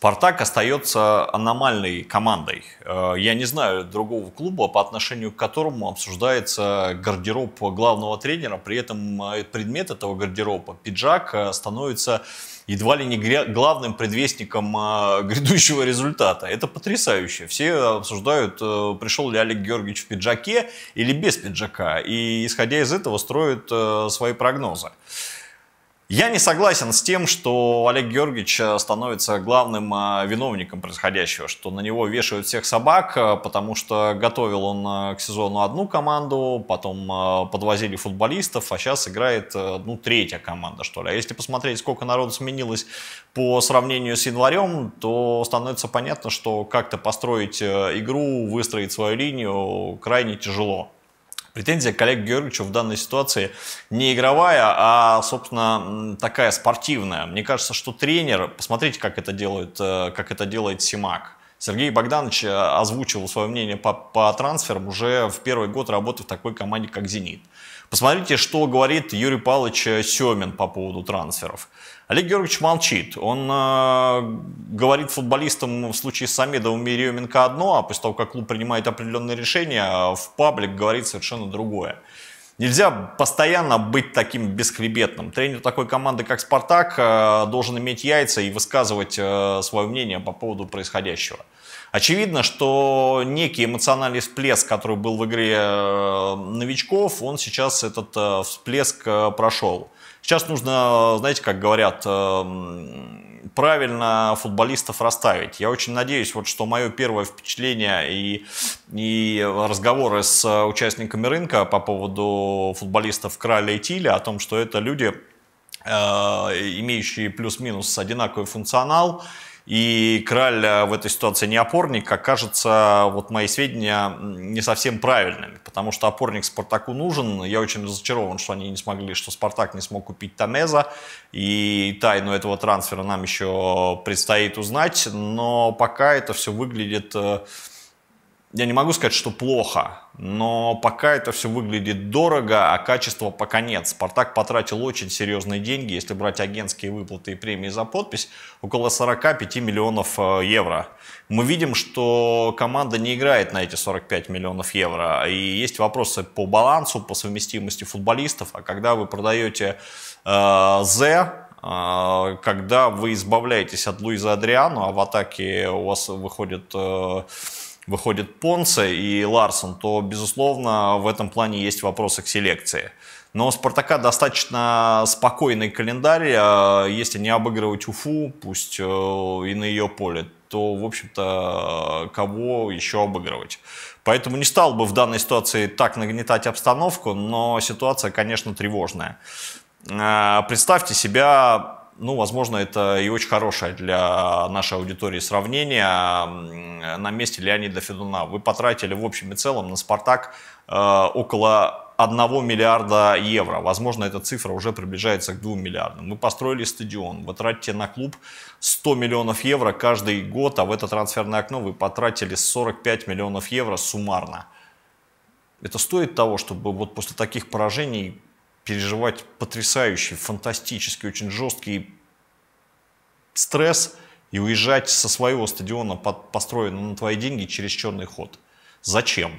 Спартак остается аномальной командой. Э, я не знаю другого клуба, по отношению к которому обсуждается гардероб главного тренера. При этом э, предмет этого гардероба, пиджак, э, становится едва ли не главным предвестником грядущего результата. Это потрясающе. Все обсуждают, пришел ли Олег Георгиевич в пиджаке или без пиджака. И исходя из этого строят свои прогнозы. Я не согласен с тем, что Олег Георгиевич э, становится главным э, виновником происходящего, что на него вешают всех собак, э, потому что готовил он к сезону одну команду, потом подвозили футболистов, а сейчас играет ну, третья команда, что ли. А если посмотреть, сколько народу сменилось по сравнению с январем, то становится понятно, что как-то построить игру, выстроить свою линию крайне тяжело. Претензия коллег Олегу в данной ситуации не игровая, а, собственно, такая спортивная. Мне кажется, что тренер, посмотрите, как это делает, э, как это делает Симак. Сергей Богданович э, озвучивал свое мнение по, по трансферам уже в первый год работы в такой команде, как «Зенит». Посмотрите, что говорит Юрий Павлович Семин по поводу трансферов. Олег Георгиевич молчит. Он э, говорит футболистам в случае с Самедовым и Еременко одно, а после того, как клуб принимает определенные решения, э, в паблик говорит совершенно другое. Нельзя постоянно быть таким бесхребетным. Тренер такой команды, как «Спартак», э, должен иметь яйца и высказывать э, свое мнение по поводу происходящего. Очевидно, что некий эмоциональный всплеск, который был в игре э, новичков, он сейчас этот всплеск прошел. Сейчас нужно, знаете, как говорят, правильно футболистов расставить. Я очень надеюсь, вот, что мое первое впечатление и, и разговоры с участниками рынка по поводу футболистов Краля и Тиля, о том, что это люди, э, имеющие плюс-минус одинаковый функционал, и Краль э, в этой ситуации не опорник, как кажется, вот мои сведения не совсем правильными, потому что опорник Спартаку нужен. Я очень разочарован, что они не смогли, что Спартак не смог купить Тамеза, и тайну этого трансфера нам еще предстоит узнать, но пока это все выглядит э, я не могу сказать, что плохо, но пока это все выглядит дорого, а качество пока нет. «Спартак» потратил очень серьезные деньги, если брать агентские выплаты и премии за подпись, около 45 миллионов э, евро. Мы видим, что команда не играет на эти 45 миллионов евро. И есть вопросы по балансу, по совместимости футболистов. А когда вы продаете э, э, когда вы избавляетесь от Луиза Адриану, а в атаке у вас выходит э, выходит Понце и Ларсон, то, безусловно, в этом плане есть вопросы к селекции. Но у «Спартака» достаточно спокойный календарь. А если не обыгрывать Уфу, пусть э, и на ее поле, то, в общем-то, кого еще обыгрывать. Поэтому не стал бы в данной ситуации так нагнетать обстановку, но ситуация, конечно, тревожная. Э, представьте себя ну, возможно, это и очень хорошее для нашей аудитории сравнение на месте Леонида Федуна. Вы потратили в общем и целом на «Спартак» э, около 1 миллиарда евро. Возможно, эта цифра уже приближается к 2 миллиардам. Вы построили стадион, вы тратите на клуб 100 миллионов евро каждый год, а в это трансферное окно вы потратили 45 миллионов евро суммарно. Это стоит того, чтобы вот после таких поражений переживать потрясающий, фантастический, очень жесткий стресс и уезжать со своего стадиона, построенного на твои деньги, через черный ход. Зачем?